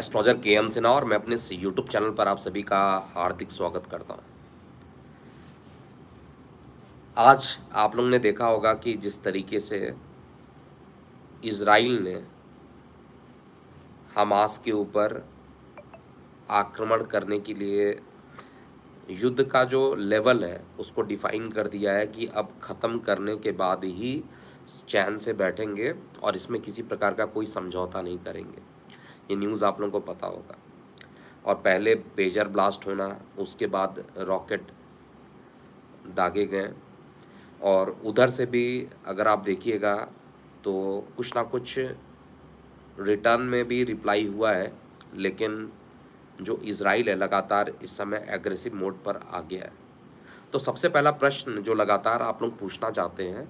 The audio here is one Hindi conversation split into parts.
एस्ट्रोलॉजर के एम सिन्हा और मैं अपने यूट्यूब चैनल पर आप सभी का हार्दिक स्वागत करता हूँ आज आप लोग ने देखा होगा कि जिस तरीके से इसराइल ने हमास के ऊपर आक्रमण करने के लिए युद्ध का जो लेवल है उसको डिफाइन कर दिया है कि अब ख़त्म करने के बाद ही चैन से बैठेंगे और इसमें किसी प्रकार का कोई समझौता नहीं करेंगे ये न्यूज़ आप लोगों को पता होगा और पहले पेजर ब्लास्ट होना उसके बाद रॉकेट दागे गए और उधर से भी अगर आप देखिएगा तो कुछ ना कुछ रिटर्न में भी रिप्लाई हुआ है लेकिन जो इसराइल है लगातार इस समय एग्रेसिव मोड पर आ गया है तो सबसे पहला प्रश्न जो लगातार आप लोग पूछना चाहते हैं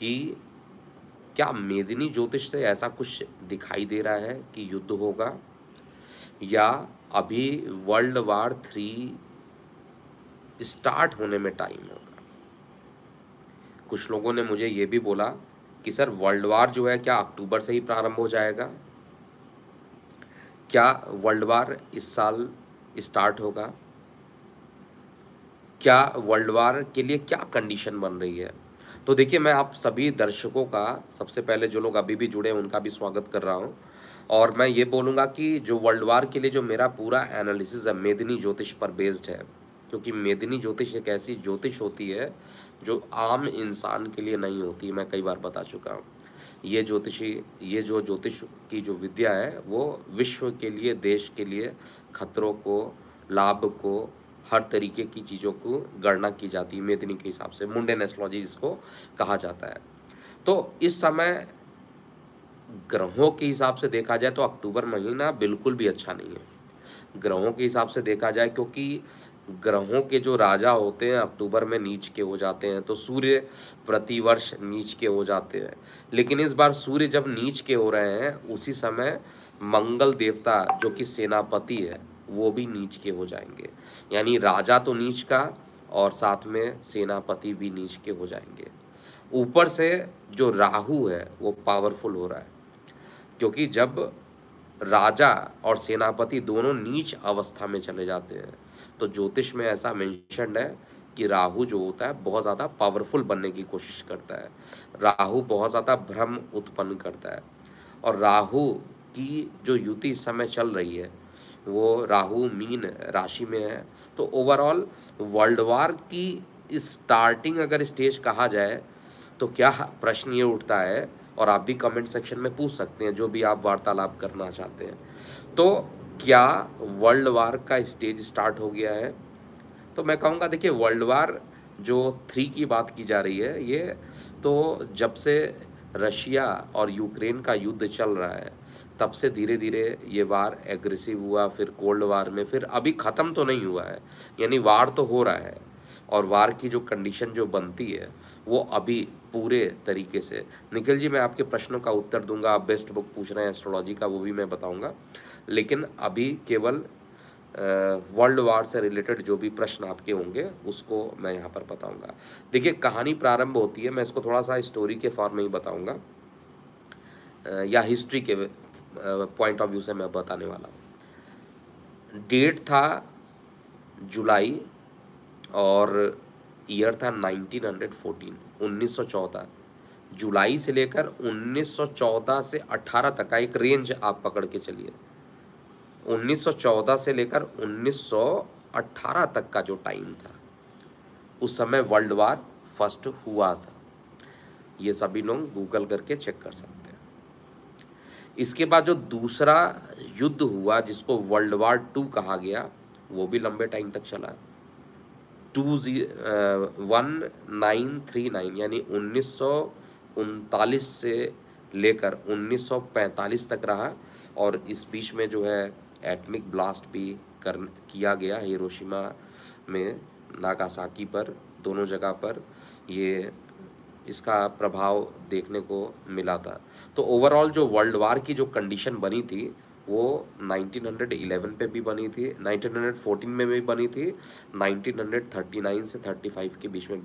कि क्या मेदिनी ज्योतिष से ऐसा कुछ दिखाई दे रहा है कि युद्ध होगा या अभी वर्ल्ड वार थ्री स्टार्ट होने में टाइम होगा कुछ लोगों ने मुझे ये भी बोला कि सर वर्ल्ड वार जो है क्या अक्टूबर से ही प्रारंभ हो जाएगा क्या वर्ल्ड वार इस साल स्टार्ट होगा क्या वर्ल्ड वार के लिए क्या कंडीशन बन रही है तो देखिए मैं आप सभी दर्शकों का सबसे पहले जो लोग अभी भी जुड़े हैं उनका भी स्वागत कर रहा हूँ और मैं ये बोलूँगा कि जो वर्ल्ड वार के लिए जो मेरा पूरा एनालिसिस है मेदिनी ज्योतिष पर बेस्ड है क्योंकि मेदिनी ज्योतिष एक ऐसी ज्योतिष होती है जो आम इंसान के लिए नहीं होती मैं कई बार बता चुका हूँ ये ज्योतिषी ये जो ज्योतिष की जो विद्या है वो विश्व के लिए देश के लिए खतरों को लाभ को हर तरीके की चीज़ों को गणना की जाती है मेदनी के हिसाब से मुंडेन एस्ट्रोलॉजी जिसको कहा जाता है तो इस समय ग्रहों के हिसाब से देखा जाए तो अक्टूबर महीना बिल्कुल भी अच्छा नहीं है ग्रहों के हिसाब से देखा जाए क्योंकि ग्रहों के जो राजा होते हैं अक्टूबर में नीच के हो जाते हैं तो सूर्य प्रतिवर्ष नीच के हो जाते हैं लेकिन इस बार सूर्य जब नीच के हो रहे हैं उसी समय मंगल देवता जो कि सेनापति है वो भी नीच के हो जाएंगे यानी राजा तो नीच का और साथ में सेनापति भी नीच के हो जाएंगे ऊपर से जो राहु है वो पावरफुल हो रहा है क्योंकि जब राजा और सेनापति दोनों नीच अवस्था में चले जाते हैं तो ज्योतिष में ऐसा मेंशन है कि राहु जो होता है बहुत ज़्यादा पावरफुल बनने की कोशिश करता है राहु बहुत ज़्यादा भ्रम उत्पन्न करता है और राहु की जो युति इस समय चल रही है वो राहु मीन राशि में है तो ओवरऑल वर्ल्ड वार की स्टार्टिंग अगर स्टेज कहा जाए तो क्या प्रश्न ये उठता है और आप भी कमेंट सेक्शन में पूछ सकते हैं जो भी आप वार्तालाप करना चाहते हैं तो क्या वर्ल्ड वार का स्टेज स्टार्ट हो गया है तो मैं कहूँगा देखिए वर्ल्ड वार जो थ्री की बात की जा रही है ये तो जब से रशिया और यूक्रेन का युद्ध चल रहा है तब से धीरे धीरे ये वार एग्रेसिव हुआ फिर कोल्ड वार में फिर अभी ख़त्म तो नहीं हुआ है यानी वार तो हो रहा है और वार की जो कंडीशन जो बनती है वो अभी पूरे तरीके से निखिल जी मैं आपके प्रश्नों का उत्तर दूंगा आप बेस्ट बुक पूछ रहे हैं एस्ट्रोलॉजी का वो भी मैं बताऊंगा लेकिन अभी केवल वर्ल्ड वार से रिलेटेड जो भी प्रश्न आपके होंगे उसको मैं यहाँ पर बताऊँगा देखिए कहानी प्रारंभ होती है मैं इसको थोड़ा सा स्टोरी के फॉर्म में ही बताऊँगा या हिस्ट्री के पॉइंट ऑफ व्यू से मैं बताने वाला हूँ डेट था जुलाई और ईयर था 1914 1914 जुलाई से लेकर 1914 से 18 तक का एक रेंज आप पकड़ के चलिए 1914 से लेकर 1918 तक का जो टाइम था उस समय वर्ल्ड वार फर्स्ट हुआ था ये सभी लोग गूगल करके चेक कर सकते हैं इसके बाद जो दूसरा युद्ध हुआ जिसको वर्ल्ड वार टू कहा गया वो भी लंबे टाइम तक चला टू जी वन नाइन थ्री नाइन यानी उन्नीस से लेकर 1945 तक रहा और इस बीच में जो है एटमिक ब्लास्ट भी कर किया गया हिरोशिमा में नागासाकी पर दोनों जगह पर ये इसका प्रभाव देखने को मिला था तो ओवरऑल जो वर्ल्ड वार की जो कंडीशन बनी थी वो 1911 पे भी बनी थी 1914 में भी बनी थी 1939 से 35 के बीच में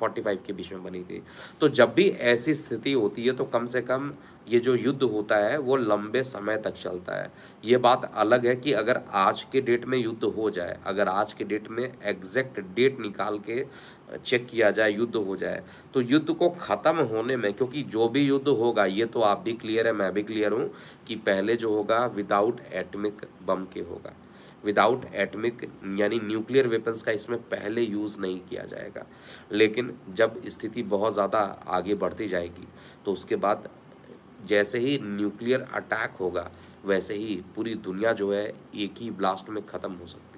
फोर्टी फाइव के बीच में बनी थी तो जब भी ऐसी स्थिति होती है तो कम से कम ये जो युद्ध होता है वो लंबे समय तक चलता है ये बात अलग है कि अगर आज के डेट में युद्ध हो जाए अगर आज के डेट में एग्जैक्ट डेट निकाल के चेक किया जाए युद्ध हो जाए तो युद्ध को ख़त्म होने में क्योंकि जो भी युद्ध होगा ये तो आप भी क्लियर है मैं भी क्लियर हूँ कि पहले जो होगा विदाउट एटमिक बम के होगा विदाउट एटमिक यानी न्यूक्लियर वेपन्स का इसमें पहले यूज़ नहीं किया जाएगा लेकिन जब स्थिति बहुत ज़्यादा आगे बढ़ती जाएगी तो उसके बाद जैसे ही न्यूक्लियर अटैक होगा वैसे ही पूरी दुनिया जो है एक ही ब्लास्ट में ख़त्म हो सकती है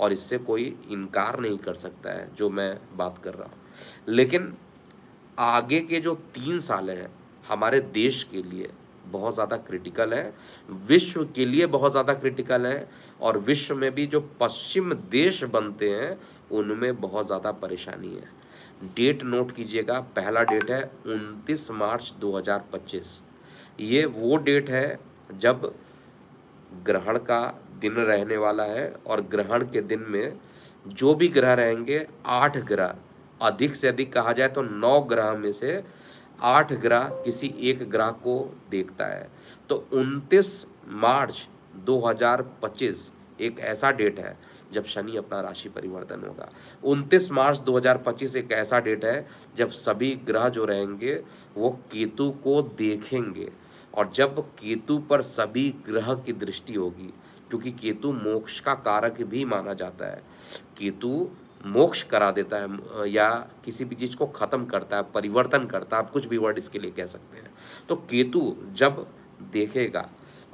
और इससे कोई इनकार नहीं कर सकता है जो मैं बात कर रहा हूँ लेकिन आगे के जो तीन साल हैं हमारे देश के लिए बहुत ज़्यादा क्रिटिकल है विश्व के लिए बहुत ज़्यादा क्रिटिकल है और विश्व में भी जो पश्चिम देश बनते हैं उनमें बहुत ज़्यादा परेशानी है डेट नोट कीजिएगा पहला डेट है 29 मार्च 2025 ये वो डेट है जब ग्रहण का दिन रहने वाला है और ग्रहण के दिन में जो भी ग्रह रहेंगे आठ ग्रह अधिक से अधिक कहा जाए तो नौ ग्रह में से आठ ग्रह किसी एक ग्रह को देखता है तो 29 मार्च 2025 एक ऐसा डेट है जब शनि अपना राशि परिवर्तन होगा 29 मार्च 2025 एक ऐसा डेट है जब सभी ग्रह जो रहेंगे वो केतु को देखेंगे और जब केतु पर सभी ग्रह की दृष्टि होगी क्योंकि केतु मोक्ष का कारक भी माना जाता है केतु मोक्ष करा देता है या किसी भी चीज़ को ख़त्म करता है परिवर्तन करता है आप कुछ भी वर्ड इसके लिए कह सकते हैं तो केतु जब देखेगा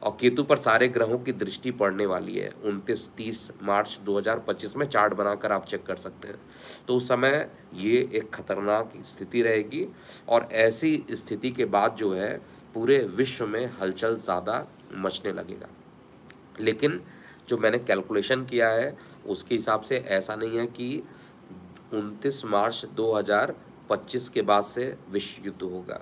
और केतु पर सारे ग्रहों की दृष्टि पड़ने वाली है उनतीस तीस मार्च 2025 में चार्ट बनाकर आप चेक कर सकते हैं तो उस समय ये एक खतरनाक स्थिति रहेगी और ऐसी स्थिति के बाद जो है पूरे विश्व में हलचल ज़्यादा मचने लगेगा लेकिन जो मैंने कैलकुलेशन किया है उसके हिसाब से ऐसा नहीं है कि 29 मार्च 2025 के बाद से विश्व युद्ध होगा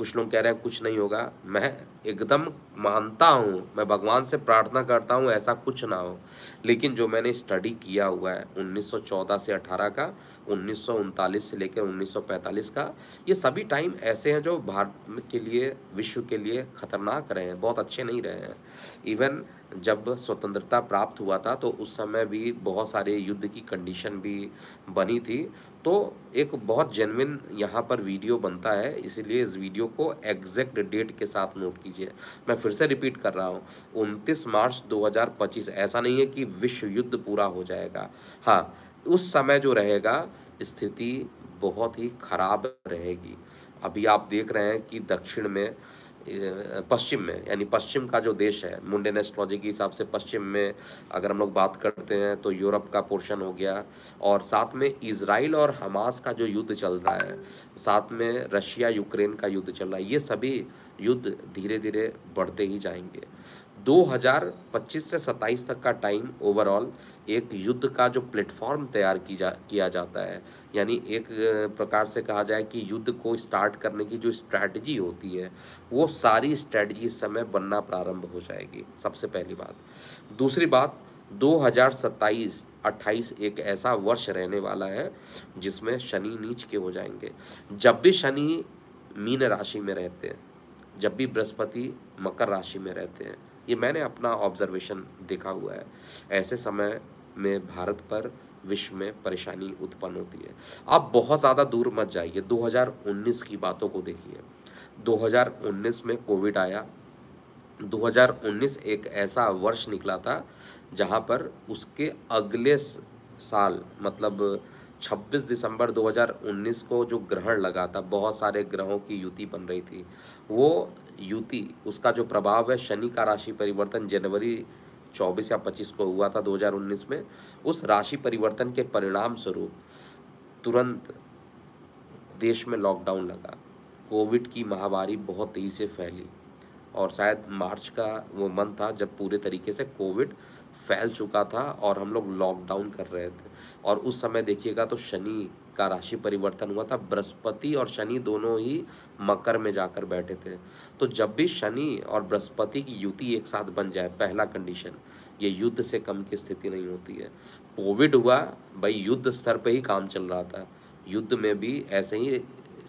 कुछ लोग कह रहे हैं कुछ नहीं होगा मैं एकदम मानता हूँ मैं भगवान से प्रार्थना करता हूँ ऐसा कुछ ना हो लेकिन जो मैंने स्टडी किया हुआ है 1914 से 18 का उन्नीस से लेकर 1945 का ये सभी टाइम ऐसे हैं जो भारत के लिए विश्व के लिए खतरनाक रहे हैं बहुत अच्छे नहीं रहे हैं इवन जब स्वतंत्रता प्राप्त हुआ था तो उस समय भी बहुत सारे युद्ध की कंडीशन भी बनी थी तो एक बहुत जेनविन यहाँ पर वीडियो बनता है इसीलिए इस वीडियो को एग्जैक्ट डेट के साथ नोट कीजिए मैं फिर से रिपीट कर रहा हूँ उनतीस मार्च 2025 ऐसा नहीं है कि विश्व युद्ध पूरा हो जाएगा हाँ उस समय जो रहेगा स्थिति बहुत ही खराब रहेगी अभी आप देख रहे हैं कि दक्षिण में पश्चिम में यानी पश्चिम का जो देश है मुंडे एस्ट्रोलॉजी के हिसाब से पश्चिम में अगर हम लोग बात करते हैं तो यूरोप का पोर्शन हो गया और साथ में इसराइल और हमास का जो युद्ध चल रहा है साथ में रशिया यूक्रेन का युद्ध चल रहा है ये सभी युद्ध धीरे धीरे बढ़ते ही जाएंगे 2025 से 27 तक का टाइम ओवरऑल एक युद्ध का जो प्लेटफॉर्म तैयार की जा किया जाता है यानी एक प्रकार से कहा जाए कि युद्ध को स्टार्ट करने की जो स्ट्रैटेजी होती है वो सारी स्ट्रैटेजी इस समय बनना प्रारंभ हो जाएगी सबसे पहली बात दूसरी बात 2027 अट्ठाईस एक ऐसा वर्ष रहने वाला है जिसमें शनि नीच के हो जाएंगे जब भी शनि मीन राशि में रहते हैं जब भी बृहस्पति मकर राशि में रहते हैं ये मैंने अपना ऑब्जर्वेशन देखा हुआ है ऐसे समय में भारत पर विश्व में परेशानी उत्पन्न होती है आप बहुत ज़्यादा दूर मत जाइए 2019 की बातों को देखिए 2019 में कोविड आया 2019 एक ऐसा वर्ष निकला था जहाँ पर उसके अगले साल मतलब 26 दिसंबर 2019 को जो ग्रहण लगा था बहुत सारे ग्रहों की युति बन रही थी वो युति उसका जो प्रभाव है शनि का राशि परिवर्तन जनवरी चौबीस या पच्चीस को हुआ था 2019 में उस राशि परिवर्तन के परिणाम स्वरूप तुरंत देश में लॉकडाउन लगा कोविड की महामारी बहुत तेज़ी से फैली और शायद मार्च का वो मंथ था जब पूरे तरीके से कोविड फैल चुका था और हम लोग लॉकडाउन कर रहे थे और उस समय देखिएगा तो शनि का राशि परिवर्तन हुआ था बृहस्पति और शनि दोनों ही मकर में जाकर बैठे थे तो जब भी शनि और बृहस्पति की युति एक साथ बन जाए पहला कंडीशन ये युद्ध से कम की स्थिति नहीं होती है कोविड हुआ भाई युद्ध स्तर पर ही काम चल रहा था युद्ध में भी ऐसे ही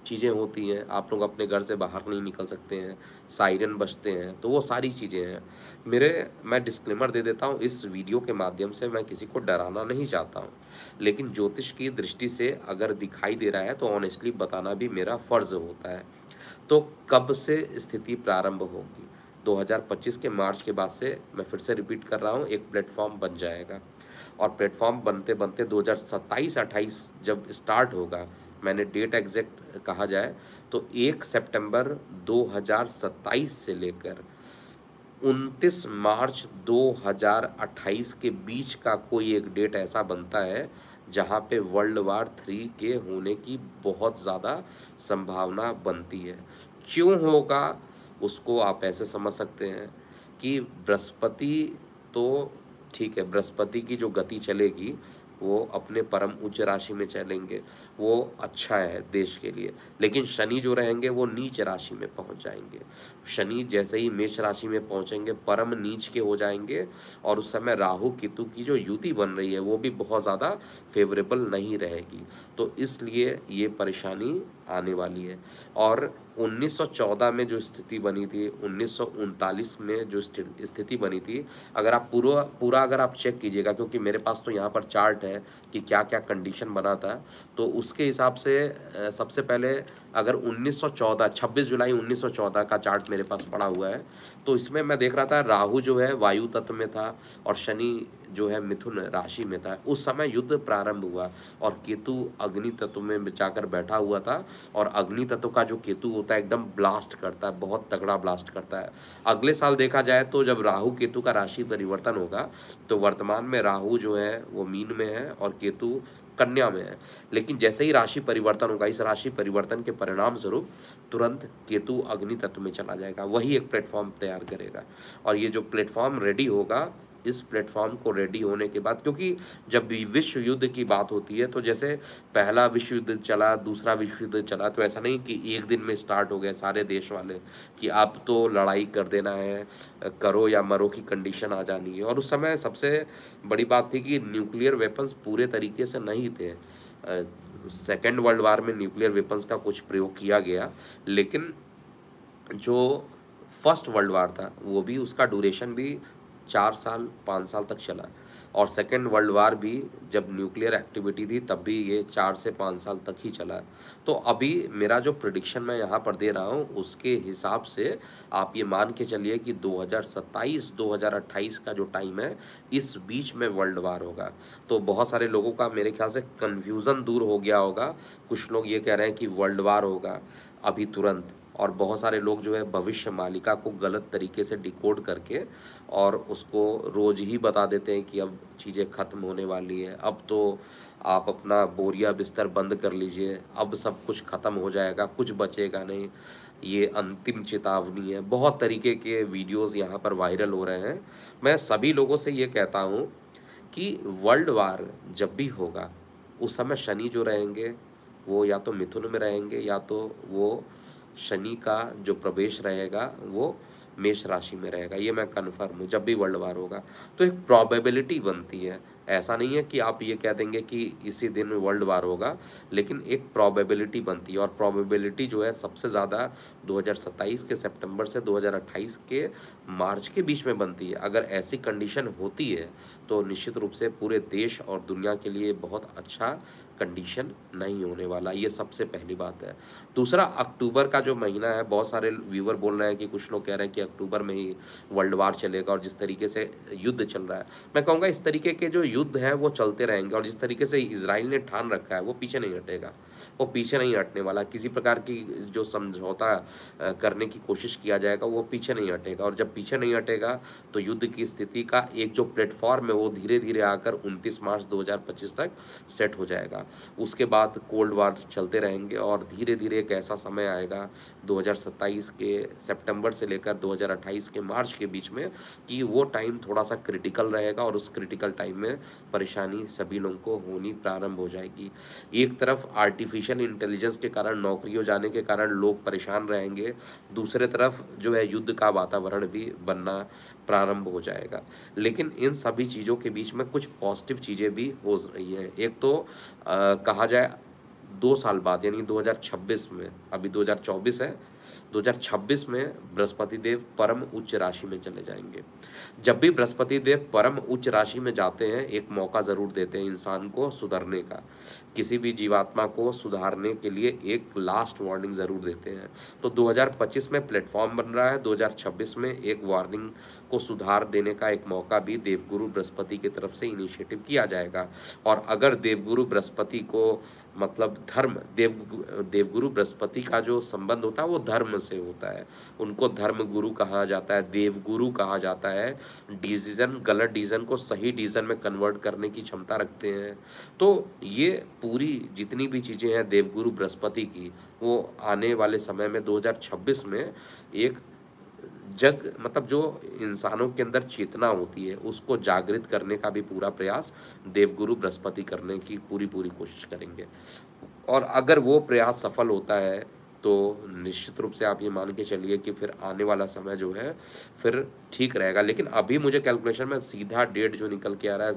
चीज़ें होती हैं आप लोग अपने घर से बाहर नहीं निकल सकते हैं साइरन बजते हैं तो वो सारी चीज़ें हैं मेरे मैं डिस्क्लेमर दे देता हूँ इस वीडियो के माध्यम से मैं किसी को डराना नहीं चाहता हूँ लेकिन ज्योतिष की दृष्टि से अगर दिखाई दे रहा है तो ऑनेस्टली बताना भी मेरा फ़र्ज़ होता है तो कब से स्थिति प्रारंभ होगी 2025 के मार्च के बाद से मैं फिर से रिपीट कर रहा हूँ एक प्लेटफॉर्म बन जाएगा और प्लेटफॉर्म बनते बनते 2027-28 जब स्टार्ट होगा मैंने डेट एग्जैक्ट कहा जाए तो एक सितंबर 2027 से लेकर 29 मार्च 2028 के बीच का कोई एक डेट ऐसा बनता है जहाँ पे वर्ल्ड वार थ्री के होने की बहुत ज़्यादा संभावना बनती है क्यों होगा उसको आप ऐसे समझ सकते हैं कि बृहस्पति तो ठीक है बृहस्पति की जो गति चलेगी वो अपने परम उच्च राशि में चलेंगे वो अच्छा है देश के लिए लेकिन शनि जो रहेंगे वो नीच राशि में पहुंच जाएंगे शनि जैसे ही मेष राशि में पहुंचेंगे परम नीच के हो जाएंगे और उस समय राहु केतु की जो युति बन रही है वो भी बहुत ज़्यादा फेवरेबल नहीं रहेगी तो इसलिए ये परेशानी आने वाली है और 1914 में जो स्थिति बनी थी उन्नीस में जो स्थिति बनी थी अगर आप पूरा पूरा अगर आप चेक कीजिएगा क्योंकि मेरे पास तो यहाँ पर चार्ट है कि क्या क्या कंडीशन बना था तो उसके हिसाब से सबसे पहले अगर 1914 26 जुलाई 1914 का चार्ट मेरे पास पड़ा हुआ है तो इसमें मैं देख रहा था राहु जो है वायु तत्व में था और शनि जो है मिथुन राशि में था उस समय युद्ध प्रारंभ हुआ और केतु अग्नि तत्व में जाकर बैठा हुआ था और अग्नि तत्व का जो केतु होता है एकदम ब्लास्ट करता है बहुत तगड़ा ब्लास्ट करता है अगले साल देखा जाए तो जब राहु केतु का राशि परिवर्तन होगा तो वर्तमान में राहु जो है वो मीन में है और केतु कन्या में है लेकिन जैसे ही राशि परिवर्तन होगा इस राशि परिवर्तन के परिणाम स्वरूप तुरंत केतु अग्नि तत्व में चला जाएगा वही एक प्लेटफॉर्म तैयार करेगा और ये जो प्लेटफॉर्म रेडी होगा इस प्लेटफॉर्म को रेडी होने के बाद क्योंकि जब भी विश्व युद्ध की बात होती है तो जैसे पहला विश्व युद्ध चला दूसरा विश्व युद्ध चला तो ऐसा नहीं कि एक दिन में स्टार्ट हो गया सारे देश वाले कि अब तो लड़ाई कर देना है करो या मरो की कंडीशन आ जानी है और उस समय सबसे बड़ी बात थी कि न्यूक्लियर वेपन्स पूरे तरीके से नहीं थे सेकेंड वर्ल्ड वार में न्यूक्लियर वेपन्स का कुछ प्रयोग किया गया लेकिन जो फर्स्ट वर्ल्ड वार था वो भी उसका ड्यूरेशन भी चार साल पाँच साल तक चला और सेकेंड वर्ल्ड वार भी जब न्यूक्लियर एक्टिविटी थी तब भी ये चार से पाँच साल तक ही चला तो अभी मेरा जो प्रडिक्शन मैं यहाँ पर दे रहा हूँ उसके हिसाब से आप ये मान के चलिए कि 2027-2028 का जो टाइम है इस बीच में वर्ल्ड वार होगा तो बहुत सारे लोगों का मेरे ख्याल से कन्फ्यूज़न दूर हो गया होगा कुछ लोग ये कह रहे हैं कि वर्ल्ड वार होगा अभी तुरंत और बहुत सारे लोग जो है भविष्य मालिका को गलत तरीके से डिकोड करके और उसको रोज़ ही बता देते हैं कि अब चीज़ें ख़त्म होने वाली है अब तो आप अपना बोरिया बिस्तर बंद कर लीजिए अब सब कुछ ख़त्म हो जाएगा कुछ बचेगा नहीं ये अंतिम चेतावनी है बहुत तरीके के वीडियोस यहाँ पर वायरल हो रहे हैं मैं सभी लोगों से ये कहता हूँ कि वर्ल्ड वार जब भी होगा उस समय शनि जो रहेंगे वो या तो मिथुन में रहेंगे या तो वो शनि का जो प्रवेश रहेगा वो मेष राशि में रहेगा ये मैं कन्फर्म हूँ जब भी वर्ल्ड वार होगा तो एक प्रॉबेबिलिटी बनती है ऐसा नहीं है कि आप ये कह देंगे कि इसी दिन में वर्ल्ड वार होगा लेकिन एक प्रोबेबिलिटी बनती है और प्रॉबेबिलिटी जो है सबसे ज़्यादा 2027 के सितंबर से 2028 के मार्च के बीच में बनती है अगर ऐसी कंडीशन होती है तो निश्चित रूप से पूरे देश और दुनिया के लिए बहुत अच्छा कंडीशन नहीं होने वाला ये सबसे पहली बात है दूसरा अक्टूबर का जो महीना है बहुत सारे व्यूवर बोल रहे हैं कि कुछ लोग कह रहे हैं कि अक्टूबर में ही वर्ल्ड वार चलेगा और जिस तरीके से युद्ध चल रहा है मैं कहूँगा इस तरीके के जो युद्ध है वो चलते रहेंगे और जिस तरीके से इसराइल ने ठान रखा है वो पीछे नहीं हटेगा वो पीछे नहीं हटने वाला किसी प्रकार की जो समझौता करने की कोशिश किया जाएगा वो पीछे नहीं हटेगा और जब पीछे नहीं हटेगा तो युद्ध की स्थिति का एक जो प्लेटफॉर्म है वो धीरे धीरे आकर उनतीस मार्च 2025 तक सेट हो जाएगा उसके बाद कोल्ड वार चलते रहेंगे और धीरे धीरे एक ऐसा समय आएगा दो के सेप्टेम्बर से लेकर दो के मार्च के बीच में कि वो टाइम थोड़ा सा क्रिटिकल रहेगा और उस क्रिटिकल टाइम में परेशानी सभी लोगों को होनी प्रारंभ हो जाएगी एक तरफ आर्टिफिक आर्टिफिशियल इंटेलिजेंस के कारण नौकरियों जाने के कारण लोग परेशान रहेंगे दूसरे तरफ जो है युद्ध का वातावरण भी बनना प्रारंभ हो जाएगा लेकिन इन सभी चीज़ों के बीच में कुछ पॉजिटिव चीज़ें भी हो रही हैं एक तो आ, कहा जाए दो साल बाद यानी 2026 में अभी 2024 है 2026 में बृहस्पति देव परम उच्च राशि में चले जाएंगे जब भी बृहस्पति देव परम उच्च राशि में जाते हैं एक मौका ज़रूर देते हैं इंसान को सुधरने का किसी भी जीवात्मा को सुधारने के लिए एक लास्ट वार्निंग ज़रूर देते हैं तो 2025 में प्लेटफॉर्म बन रहा है 2026 में एक वार्निंग को सुधार देने का एक मौका भी देवगुरु बृहस्पति की तरफ से इनिशिएटिव किया जाएगा और अगर देवगुरु बृहस्पति को मतलब धर्म देव देवगुरु बृहस्पति का जो संबंध होता है वो धर्म से होता है उनको धर्म गुरु कहा जाता है देवगुरु कहा जाता है डिसीजन गलत डिसीजन को सही डिसीजन में कन्वर्ट करने की क्षमता रखते हैं तो ये पूरी जितनी भी चीज़ें हैं देवगुरु बृहस्पति की वो आने वाले समय में 2026 में एक जग मतलब जो इंसानों के अंदर चेतना होती है उसको जागृत करने का भी पूरा प्रयास देवगुरु बृहस्पति करने की पूरी पूरी कोशिश करेंगे और अगर वो प्रयास सफल होता है तो निश्चित रूप से आप ये मान के चलिए कि फिर आने वाला समय जो है फिर ठीक रहेगा लेकिन अभी मुझे कैलकुलेशन में सीधा डेट जो निकल के आ रहा है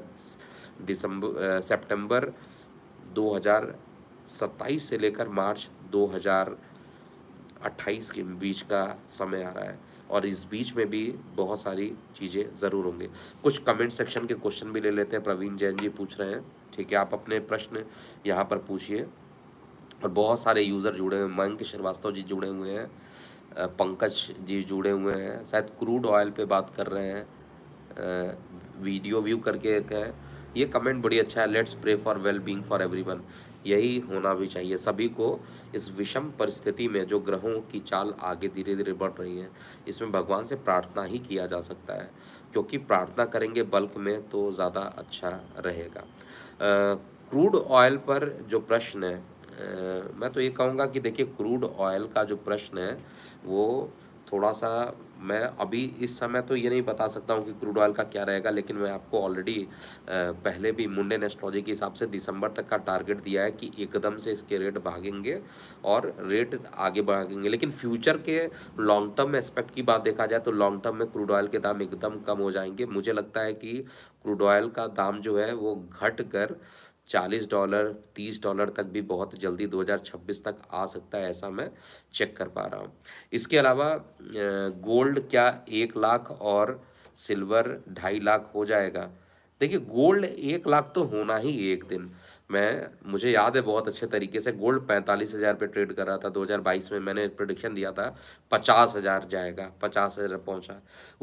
दिसंबर सेप्टेम्बर दो से लेकर मार्च 2028 के बीच का समय आ रहा है और इस बीच में भी बहुत सारी चीज़ें ज़रूर होंगी कुछ कमेंट सेक्शन के क्वेश्चन भी ले लेते हैं प्रवीण जैन जी पूछ रहे हैं ठीक है आप अपने प्रश्न यहाँ पर पूछिए और बहुत सारे यूज़र जुड़े हुए हैं मयंक श्रीवास्तव जी जुड़े हुए हैं पंकज जी जुड़े हुए हैं शायद क्रूड ऑयल पर बात कर रहे हैं वीडियो व्यू करके कहें ये कमेंट बड़ी अच्छा है let's pray for well being for every यही होना भी चाहिए सभी को इस विषम परिस्थिति में जो ग्रहों की चाल आगे धीरे धीरे बढ़ रही है इसमें भगवान से प्रार्थना ही किया जा सकता है क्योंकि प्रार्थना करेंगे बल्क में तो ज़्यादा अच्छा रहेगा क्रूड ऑयल पर जो प्रश्न है मैं तो ये कहूँगा कि देखिए क्रूड ऑयल का जो प्रश्न है वो थोड़ा सा मैं अभी इस समय तो ये नहीं बता सकता हूँ कि क्रूड ऑयल का क्या रहेगा लेकिन मैं आपको ऑलरेडी पहले भी मुंडे नेस्ट्रोलॉजी के हिसाब से दिसंबर तक का टारगेट दिया है कि एकदम से इसके रेट भागेंगे और रेट आगे भागेंगे लेकिन फ्यूचर के लॉन्ग टर्म एस्पेक्ट की बात देखा जाए तो लॉन्ग टर्म में क्रूड ऑयल के दाम एकदम कम हो जाएंगे मुझे लगता है कि क्रूड ऑयल का दाम जो है वो घट कर 40 डॉलर 30 डॉलर तक भी बहुत जल्दी 2026 तक आ सकता है ऐसा मैं चेक कर पा रहा हूँ इसके अलावा गोल्ड क्या एक लाख और सिल्वर ढाई लाख हो जाएगा देखिए गोल्ड एक लाख तो होना ही एक दिन मैं मुझे याद है बहुत अच्छे तरीके से गोल्ड पैंतालीस हज़ार पर ट्रेड कर रहा था 2022 में मैंने प्रोडिक्शन दिया था पचास हज़ार जाएगा पचास हज़ार पहुँचा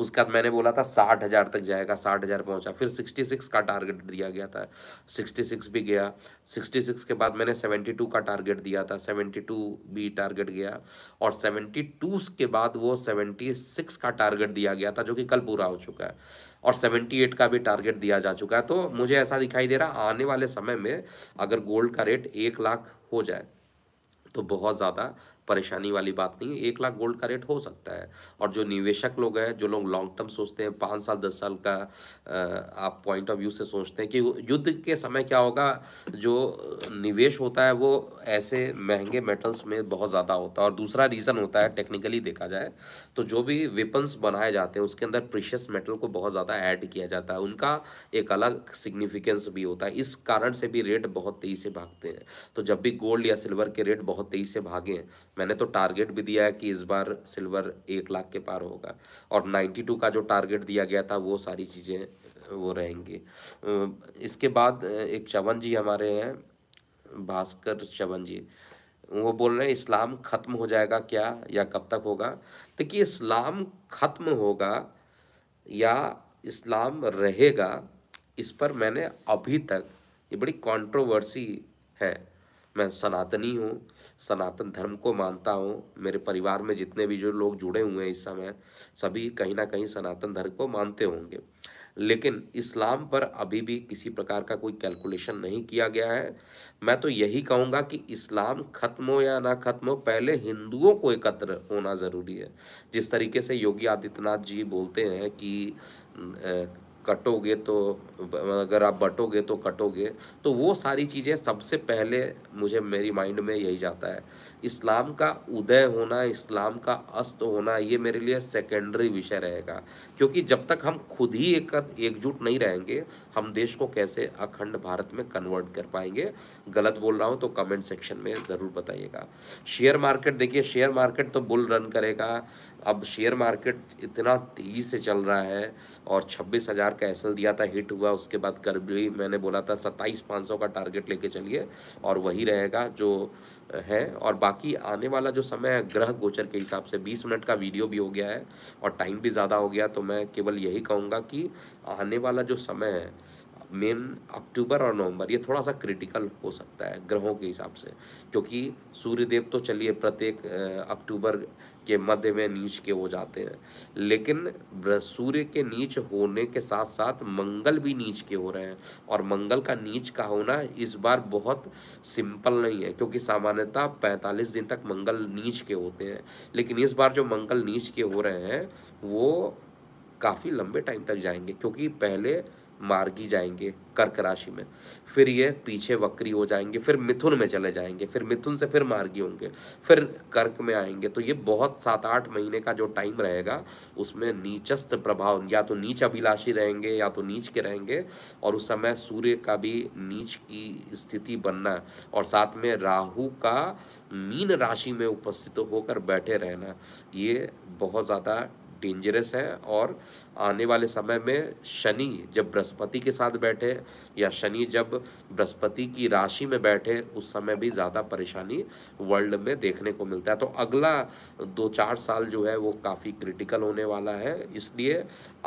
उसके बाद मैंने बोला था साठ हज़ार तक जाएगा साठ हज़ार पहुँचा फिर सिक्सटी सिक्स का टारगेट दिया गया था सिक्सटी सिक्स भी गया सिक्सटी सिक्स के बाद मैंने सेवेंटी टू का टारगेट दिया था सेवेंटी टू भी टारगेट गया और सेवेंटी टू के बाद वो सेवेंटी सिक्स का टारगेट दिया गया था जो कि कल पूरा हो चुका है और 78 का भी टारगेट दिया जा चुका है तो मुझे ऐसा दिखाई दे रहा आने वाले समय में अगर गोल्ड का रेट एक लाख हो जाए तो बहुत ज़्यादा परेशानी वाली बात नहीं है एक लाख गोल्ड का रेट हो सकता है और जो निवेशक लोग हैं जो लोग लॉन्ग टर्म सोचते हैं पाँच साल दस साल का आप पॉइंट ऑफ व्यू से सोचते हैं कि युद्ध के समय क्या होगा जो निवेश होता है वो ऐसे महंगे मेटल्स में बहुत ज़्यादा होता है और दूसरा रीज़न होता है टेक्निकली देखा जाए तो जो भी वेपन्स बनाए जाते हैं उसके अंदर प्रिशियस मेटल को बहुत ज़्यादा ऐड किया जाता है उनका एक अलग सिग्निफिकेंस भी होता है इस कारण से भी रेट बहुत तेज़ी से भागते हैं तो जब भी गोल्ड या सिल्वर के रेट बहुत तेज़ी से भागें मैंने तो टारगेट भी दिया है कि इस बार सिल्वर एक लाख के पार होगा और नाइन्टी टू का जो टारगेट दिया गया था वो सारी चीज़ें वो रहेंगी इसके बाद एक चवन जी हमारे हैं भास्कर चवन जी वो बोल रहे हैं इस्लाम ख़त्म हो जाएगा क्या या कब तक होगा देखिए इस्लाम ख़त्म होगा या इस्लाम रहेगा इस पर मैंने अभी तक ये बड़ी कंट्रोवर्सी है मैं सनातनी हूँ सनातन धर्म को मानता हूँ मेरे परिवार में जितने भी जो लोग जुड़े हुए हैं इस समय सभी कहीं ना कहीं सनातन धर्म को मानते होंगे लेकिन इस्लाम पर अभी भी किसी प्रकार का कोई कैलकुलेशन नहीं किया गया है मैं तो यही कहूँगा कि इस्लाम खत्म हो या ना खत्म हो पहले हिंदुओं को एकत्र होना ज़रूरी है जिस तरीके से योगी आदित्यनाथ जी बोलते हैं कि कटोगे तो अगर आप बटोगे तो कटोगे तो वो सारी चीज़ें सबसे पहले मुझे मेरी माइंड में यही जाता है इस्लाम का उदय होना इस्लाम का अस्त होना ये मेरे लिए सेकेंडरी विषय रहेगा क्योंकि जब तक हम खुद ही एक एकजुट नहीं रहेंगे हम देश को कैसे अखंड भारत में कन्वर्ट कर पाएंगे गलत बोल रहा हूँ तो कमेंट सेक्शन में ज़रूर बताइएगा शेयर मार्केट देखिए शेयर मार्केट तो बुल रन करेगा अब शेयर मार्केट इतना तेज़ी से चल रहा है और छब्बीस हज़ार का एसल दिया था हिट हुआ उसके बाद कर भी मैंने बोला था सत्ताईस पाँच सौ का टारगेट लेके चलिए और वही रहेगा जो है और बाकी आने वाला जो समय है ग्रह गोचर के हिसाब से बीस मिनट का वीडियो भी हो गया है और टाइम भी ज़्यादा हो गया तो मैं केवल यही कहूँगा कि आने वाला जो समय है मेन अक्टूबर और नवंबर ये थोड़ा सा क्रिटिकल हो सकता है ग्रहों के हिसाब से क्योंकि सूर्यदेव तो चलिए प्रत्येक अक्टूबर के मध्य में नीच के हो जाते हैं लेकिन सूर्य के नीच होने के साथ साथ मंगल भी नीच के हो रहे हैं और मंगल का नीच का होना इस बार बहुत सिंपल नहीं है क्योंकि सामान्यतः पैंतालीस दिन तक मंगल नीच के होते हैं लेकिन इस बार जो मंगल नीच के हो रहे हैं वो काफ़ी लंबे टाइम तक जाएंगे क्योंकि पहले मार्गी जाएंगे कर्क राशि में फिर ये पीछे वक्री हो जाएंगे फिर मिथुन में चले जाएंगे फिर मिथुन से फिर मार्गी होंगे फिर कर्क में आएंगे तो ये बहुत सात आठ महीने का जो टाइम रहेगा उसमें नीचस्त प्रभाव या तो नीच अभिलाषी रहेंगे या तो नीच के रहेंगे और उस समय सूर्य का भी नीच की स्थिति बनना और साथ में राहू का मीन राशि में उपस्थित होकर बैठे रहना ये बहुत ज़्यादा डेंजरस है और आने वाले समय में शनि जब बृहस्पति के साथ बैठे या शनि जब बृहस्पति की राशि में बैठे उस समय भी ज़्यादा परेशानी वर्ल्ड में देखने को मिलता है तो अगला दो चार साल जो है वो काफ़ी क्रिटिकल होने वाला है इसलिए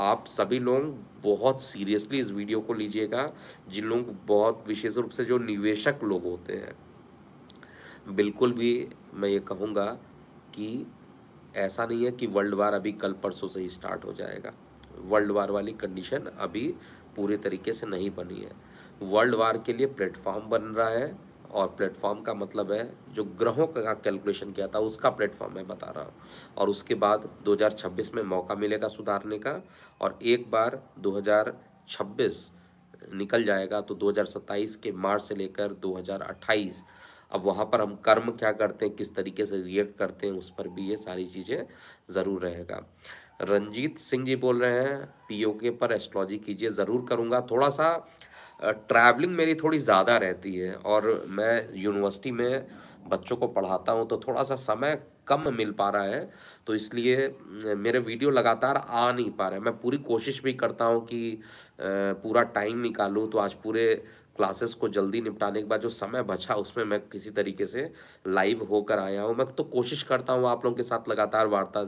आप सभी लोग बहुत सीरियसली इस वीडियो को लीजिएगा जिन लोग बहुत विशेष रूप से जो निवेशक लोग होते हैं बिल्कुल भी मैं ये कहूँगा कि ऐसा नहीं है कि वर्ल्ड वार अभी कल परसों से ही स्टार्ट हो जाएगा वर्ल्ड वार वाली कंडीशन अभी पूरे तरीके से नहीं बनी है वर्ल्ड वार के लिए प्लेटफॉर्म बन रहा है और प्लेटफॉर्म का मतलब है जो ग्रहों का कैलकुलेशन किया था उसका प्लेटफॉर्म मैं बता रहा हूँ और उसके बाद 2026 में मौका मिलेगा सुधारने का और एक बार 2026 निकल जाएगा तो 2027 के मार्च से लेकर 2028 अब वहाँ पर हम कर्म क्या करते हैं किस तरीके से रिएक्ट करते हैं उस पर भी ये सारी चीज़ें ज़रूर रहेगा रंजीत सिंह जी बोल रहे हैं पीओके पर एस्ट्रोलॉजी कीजिए ज़रूर करूँगा थोड़ा सा ट्रैवलिंग मेरी थोड़ी ज़्यादा रहती है और मैं यूनिवर्सिटी में बच्चों को पढ़ाता हूँ तो थोड़ा सा समय कम मिल पा रहा है तो इसलिए मेरे वीडियो लगातार आ नहीं पा रहे मैं पूरी कोशिश भी करता हूँ कि पूरा टाइम निकालूँ तो आज पूरे क्लासेस को जल्दी निपटाने के बाद जो समय बचा उसमें मैं किसी तरीके से लाइव होकर आया हूँ मैं तो कोशिश करता हूँ आप लोगों के साथ लगातार वार्ता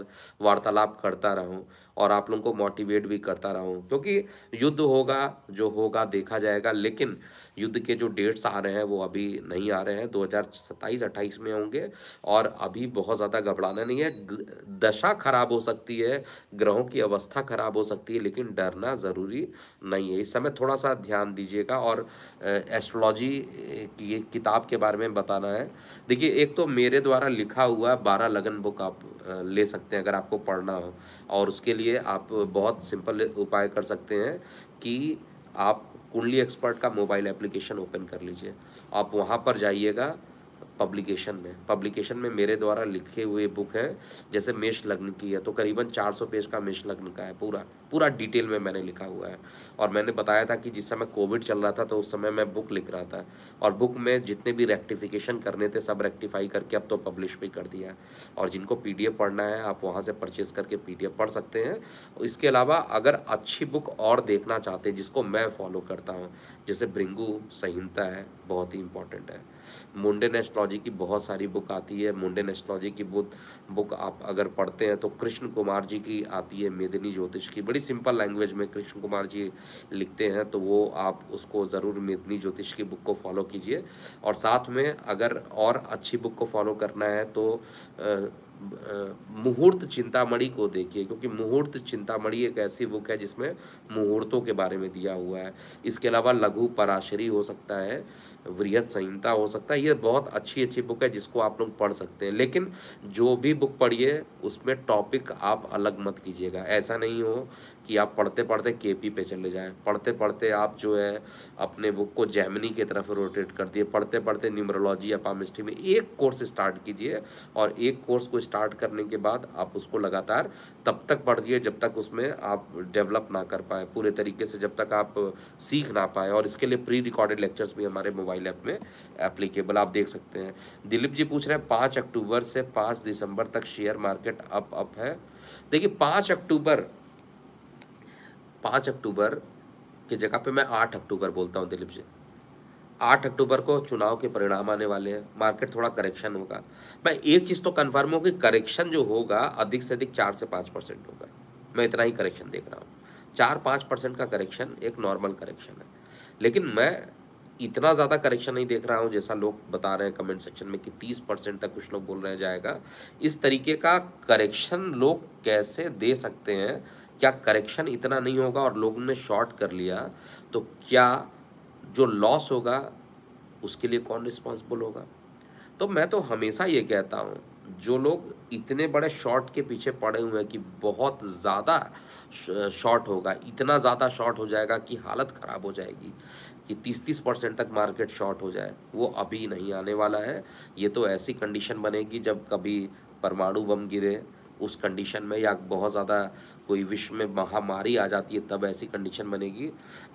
वार्तालाप करता रहूँ और आप लोगों को मोटिवेट भी करता रहूँ क्योंकि युद्ध होगा जो होगा देखा जाएगा लेकिन युद्ध के जो डेट्स आ रहे हैं वो अभी नहीं आ रहे हैं दो हज़ार में होंगे और अभी बहुत ज़्यादा घबराना नहीं है दशा खराब हो सकती है ग्रहों की अवस्था खराब हो सकती है लेकिन डरना ज़रूरी नहीं है इस समय थोड़ा सा ध्यान दीजिएगा और एस्ट्रोलॉजी की किताब के बारे में बताना है देखिए एक तो मेरे द्वारा लिखा हुआ बारह लगन बुक आप ले सकते हैं अगर आपको पढ़ना हो और उसके लिए आप बहुत सिंपल उपाय कर सकते हैं कि आप कुंडली एक्सपर्ट का मोबाइल एप्लीकेशन ओपन कर लीजिए आप वहाँ पर जाइएगा पब्लिकेशन में पब्लिकेशन में मेरे द्वारा लिखे हुए बुक हैं जैसे मेष लग्न की है तो करीबन 400 पेज का मेष लग्न का है पूरा पूरा डिटेल में मैंने लिखा हुआ है और मैंने बताया था कि जिस समय कोविड चल रहा था तो उस समय मैं बुक लिख रहा था और बुक में जितने भी रेक्टिफिकेशन करने थे सब रेक्टिफाई करके अब तो पब्लिश भी कर दिया और जिनको पी पढ़ना है आप वहाँ से परचेज करके पी पढ़ सकते हैं इसके अलावा अगर अच्छी बुक और देखना चाहते हैं जिसको मैं फॉलो करता हूँ जैसे भृंगू संहिता है बहुत ही इंपॉर्टेंट है मुंडे एस्ट्रोलॉजी की बहुत सारी बुक आती है मुंडे एस्ट्रोलॉजी की बुक बुक आप अगर पढ़ते हैं तो कृष्ण कुमार जी की आती है मेदिनी ज्योतिष की बड़ी सिंपल लैंग्वेज में कृष्ण कुमार जी लिखते हैं तो वो आप उसको ज़रूर मेदिनी ज्योतिष की बुक को फॉलो कीजिए और साथ में अगर और अच्छी बुक को फॉलो करना है तो आ, मुहूर्त चिंतामणि को देखिए क्योंकि मुहूर्त चिंतामणि एक ऐसी बुक है जिसमें मुहूर्तों के बारे में दिया हुआ है इसके अलावा लघु पराशरी हो सकता है वृहत संहिता हो सकता है ये बहुत अच्छी अच्छी बुक है जिसको आप लोग पढ़ सकते हैं लेकिन जो भी बुक पढ़िए उसमें टॉपिक आप अलग मत कीजिएगा ऐसा नहीं हो कि आप पढ़ते पढ़ते के पी पे चले जाएँ पढ़ते पढ़ते आप जो है अपने बुक को जैमनी की तरफ रोटेट कर दिए पढ़ते पढ़ते न्यूमरोलॉजी या पामिस्ट्री में एक कोर्स स्टार्ट कीजिए और एक कोर्स को स्टार्ट करने के बाद आप उसको लगातार तब तक पढ़ दिए जब तक उसमें आप डेवलप ना कर पाए पूरे तरीके से जब तक आप सीख ना पाए और इसके लिए प्री रिकॉर्डेड लेक्चर्स भी हमारे मोबाइल मोबाइल ऐप में एप्लीकेबल आप देख सकते हैं दिलीप जी पूछ रहे हैं पाँच अक्टूबर से पाँच दिसंबर तक शेयर मार्केट अप अप है देखिए पाँच अक्टूबर पाँच अक्टूबर की जगह पे मैं आठ अक्टूबर बोलता हूँ दिलीप जी आठ अक्टूबर को चुनाव के परिणाम आने वाले हैं मार्केट थोड़ा करेक्शन होगा मैं एक चीज़ तो कन्फर्म हूँ कि करेक्शन जो होगा अधिक से अधिक चार से पाँच परसेंट होगा मैं इतना ही करेक्शन देख रहा हूँ चार पाँच परसेंट का करेक्शन एक नॉर्मल करेक्शन है लेकिन मैं इतना ज़्यादा करेक्शन नहीं देख रहा हूँ जैसा लोग बता रहे हैं कमेंट सेक्शन में कि तीस परसेंट तक कुछ लोग बोल रहे जाएगा इस तरीके का करेक्शन लोग कैसे दे सकते हैं क्या करेक्शन इतना नहीं होगा और लोगों ने शॉर्ट कर लिया तो क्या जो लॉस होगा उसके लिए कौन रिस्पॉन्सिबल होगा तो मैं तो हमेशा ये कहता हूँ जो लोग इतने बड़े शॉर्ट के पीछे पड़े हुए हैं कि बहुत ज़्यादा शॉर्ट होगा इतना ज़्यादा शॉर्ट हो जाएगा कि हालत ख़राब हो जाएगी कि 30-30 परसेंट तक मार्केट शॉर्ट हो जाए वो अभी नहीं आने वाला है ये तो ऐसी कंडीशन बनेगी जब कभी परमाणु बम गिरे उस कंडीशन में या बहुत ज़्यादा कोई विश्व में महामारी आ जाती है तब ऐसी कंडीशन बनेगी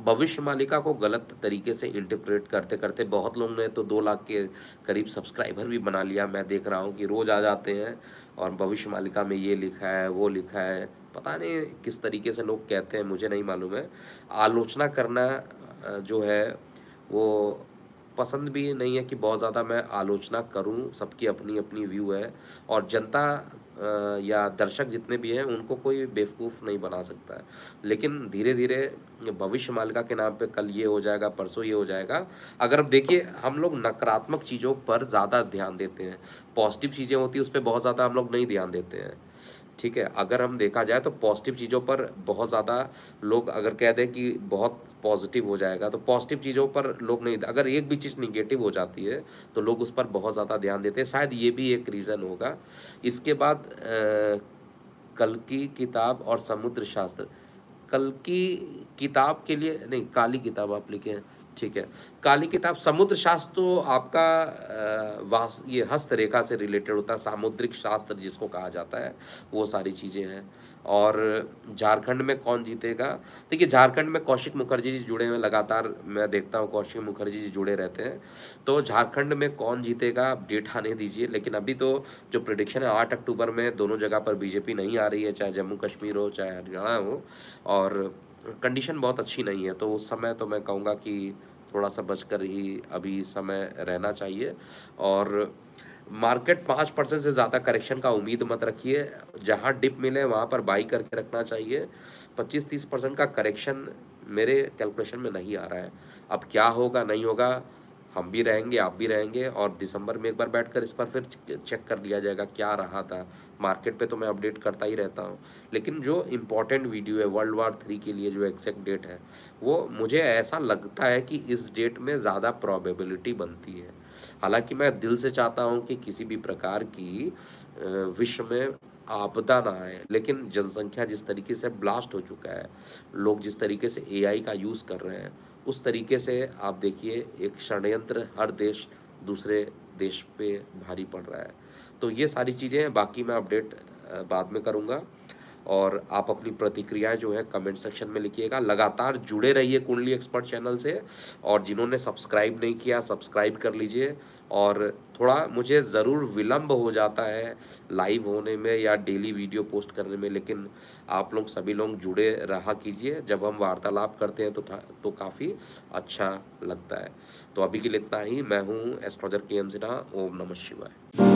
भविष्य मालिका को गलत तरीके से इंटरप्रेट करते करते बहुत लोगों ने तो दो लाख के करीब सब्सक्राइबर भी बना लिया मैं देख रहा हूँ कि रोज़ आ जाते हैं और भविष्य मालिका में ये लिखा है वो लिखा है पता नहीं किस तरीके से लोग कहते हैं मुझे नहीं मालूम है आलोचना करना जो है वो पसंद भी नहीं है कि बहुत ज़्यादा मैं आलोचना करूं सबकी अपनी अपनी व्यू है और जनता या दर्शक जितने भी हैं उनको कोई बेवकूफ़ नहीं बना सकता है लेकिन धीरे धीरे भविष्य मालिका के नाम पे कल ये हो जाएगा परसों ये हो जाएगा अगर अब देखिए हम लोग नकारात्मक चीज़ों पर ज़्यादा ध्यान देते हैं पॉजिटिव चीज़ें होती हैं उस पर बहुत ज़्यादा हम लोग नहीं ध्यान देते हैं ठीक है अगर हम देखा जाए तो पॉजिटिव चीज़ों पर बहुत ज़्यादा लोग अगर कह दें कि बहुत पॉजिटिव हो जाएगा तो पॉजिटिव चीज़ों पर लोग नहीं अगर एक भी चीज़ निगेटिव हो जाती है तो लोग उस पर बहुत ज़्यादा ध्यान देते हैं शायद ये भी एक रीज़न होगा इसके बाद कल की किताब और समुद्र शास्त्र कल की किताब के लिए नहीं काली किताब आप लिखे हैं ठीक है काली किताब समुद्र शास्त्र तो आपका वास ये हस्तरेखा से रिलेटेड होता है सामुद्रिक शास्त्र जिसको कहा जाता है वो सारी चीज़ें हैं और झारखंड में कौन जीतेगा देखिए झारखंड में कौशिक मुखर्जी जी जुड़े हुए लगातार मैं देखता हूँ कौशिक मुखर्जी जी जुड़े रहते हैं तो झारखंड में कौन जीतेगा आप डेट आने दीजिए लेकिन अभी तो जो प्रडिक्शन है आठ अक्टूबर में दोनों जगह पर बीजेपी नहीं आ रही है चाहे जम्मू कश्मीर हो चाहे हरियाणा हो और कंडीशन बहुत अच्छी नहीं है तो उस समय तो मैं कहूँगा कि थोड़ा सा बचकर ही अभी समय रहना चाहिए और मार्केट पाँच परसेंट से ज़्यादा करेक्शन का उम्मीद मत रखिए जहाँ डिप मिले वहाँ पर बाई करके रखना चाहिए पच्चीस तीस परसेंट का करेक्शन मेरे कैलकुलेशन में नहीं आ रहा है अब क्या होगा नहीं होगा हम भी रहेंगे आप भी रहेंगे और दिसंबर में एक बार बैठकर इस पर फिर चेक कर लिया जाएगा क्या रहा था मार्केट पे तो मैं अपडेट करता ही रहता हूँ लेकिन जो इम्पोर्टेंट वीडियो है वर्ल्ड वार थ्री के लिए जो एक्सैक्ट डेट है वो मुझे ऐसा लगता है कि इस डेट में ज़्यादा प्रॉबेबिलिटी बनती है हालांकि मैं दिल से चाहता हूँ कि किसी भी प्रकार की विश्व में आपदा ना आए लेकिन जनसंख्या जिस तरीके से ब्लास्ट हो चुका है लोग जिस तरीके से एआई का यूज़ कर रहे हैं उस तरीके से आप देखिए एक षडयंत्र हर देश दूसरे देश पे भारी पड़ रहा है तो ये सारी चीज़ें हैं बाकी मैं अपडेट बाद में करूँगा और आप अपनी प्रतिक्रियाएं जो है कमेंट सेक्शन में लिखिएगा लगातार जुड़े रहिए कुंडली एक्सपर्ट चैनल से और जिन्होंने सब्सक्राइब नहीं किया सब्सक्राइब कर लीजिए और थोड़ा मुझे ज़रूर विलम्ब हो जाता है लाइव होने में या डेली वीडियो पोस्ट करने में लेकिन आप लोग सभी लोग जुड़े रहा कीजिए जब हम वार्तालाप करते हैं तो तो काफ़ी अच्छा लगता है तो अभी के लिए इतना ही मैं हूँ एस्ट्रोजर के एम सिन्हा ओम नमः शिवाय